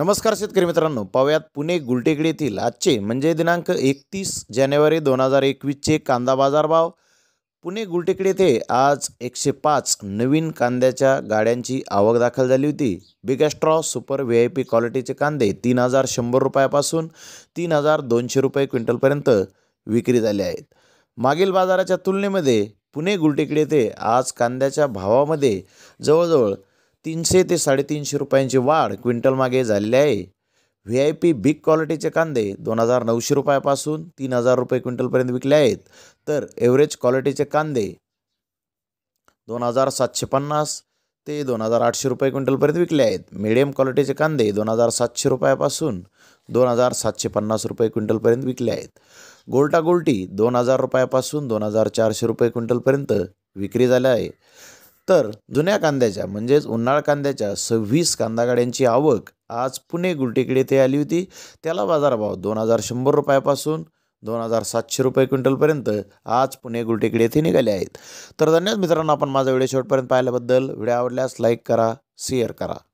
नमस्कार शेतकरी मित्रांनो पाहूयात पुणे गुलटेकडे येथील आजचे म्हणजे दिनांक एकतीस जानेवारी दोन हजार एकवीसचे कांदा बाजारभाव पुणे गुलटेकडे येथे आज एकशे पाच नवीन कांद्याच्या गाड्यांची आवक दाखल झाली होती बिगॅस्ट्रॉ सुपर व्ही आय पी क्वालिटीचे कांदे तीन हजार शंभर रुपयापासून तीन हजार दोनशे रुपये क्विंटलपर्यंत विक्री झाले आहेत मागील बाजाराच्या तुलनेमध्ये पुणे गुलटेकडे येथे आज कांद्याच्या भावामध्ये जवळजवळ तीनशे ते साडेतीनशे रुपयांची वाढ क्विंटल मागे झालेली आहे व्ही आय पी बिग क्वालिटीचे कांदे दोन हजार नऊशे रुपयापासून तीन हजार रुपये क्विंटलपर्यंत विकले आहेत तर एव्हरेज क्वालिटीचे कांदे दोन हजार सातशे पन्नास ते दोन हजार आठशे रुपये क्विंटलपर्यंत विकले आहेत मिडियम क्वालिटीचे कांदे दोन हजार सातशे रुपयापासून दोन हजार सातशे पन्नास रुपये क्विंटलपर्यंत विकले आहेत गोल्टा गोल्टी दोन हजार रुपयापासून दोन हजार चारशे रुपये क्विंटलपर्यंत विक्री झाल्या आहे तर जुन्या कांद्याच्या म्हणजेच उन्हाळ कांद्याच्या सव्वीस कांदा गाड्यांची आवक आज पुणे गुलटेकडे ते आली होती त्याला बाजारभाव दोन हजार शंभर रुपयापासून दोन हजार सातशे रुपये क्विंटलपर्यंत आज पुणे गुलटेकडे येथे निघाले आहेत तर धन्यवाद मित्रांनो आपण माझा व्हिडिओ शेवटपर्यंत पाहिल्याबद्दल व्हिडिओ आवडल्यास लाईक करा शेअर करा